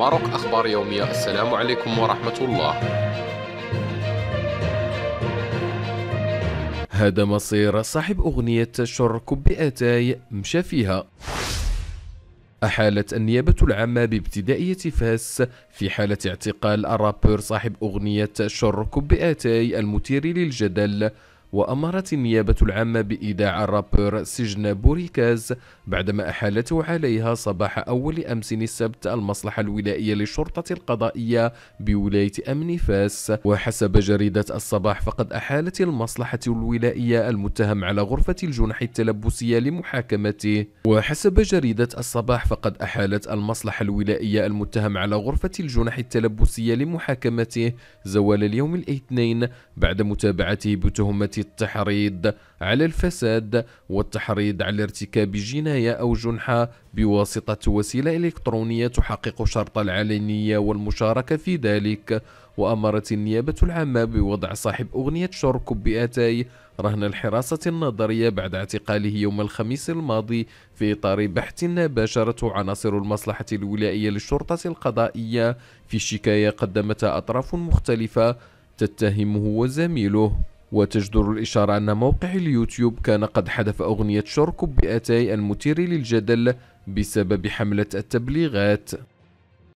ماروك أخبار يومية السلام عليكم ورحمة الله هذا مصير صاحب أغنية شرك بأتاي مشى فيها أحالت النيابة العامة بابتدائية فاس في حالة اعتقال الرابر صاحب أغنية شر كبئتي المثير للجدل وأمرت النيابة العامة بإيداع الرابر سجن بوريكاز بعدما أحالته عليها صباح أول أمس السبت المصلحة الولائية للشرطة القضائية بولاية أمن فاس وحسب جريدة الصباح فقد أحالت المصلحة الولائية المتهم على غرفة الجنح التلبسية لمحاكمته وحسب جريدة الصباح فقد أحالت المصلحة الولائية المتهم على غرفة الجنح التلبسية لمحاكمته زوال اليوم الاثنين بعد متابعته بتهمة التحريض على الفساد والتحريض على ارتكاب جناية أو جنحة بواسطة وسيلة إلكترونية تحقق شرط العلنية والمشاركة في ذلك وأمرت النيابة العامة بوضع صاحب أغنية شرك بأتاي رهن الحراسة النظرية بعد اعتقاله يوم الخميس الماضي في إطار بحث باشرته عناصر المصلحة الولائية للشرطة القضائية في شكاية قدمتها أطراف مختلفة تتهمه وزميله وتجدر الإشارة أن موقع اليوتيوب كان قد حذف أغنية شركب بأتاي المثير للجدل بسبب حملة التبليغات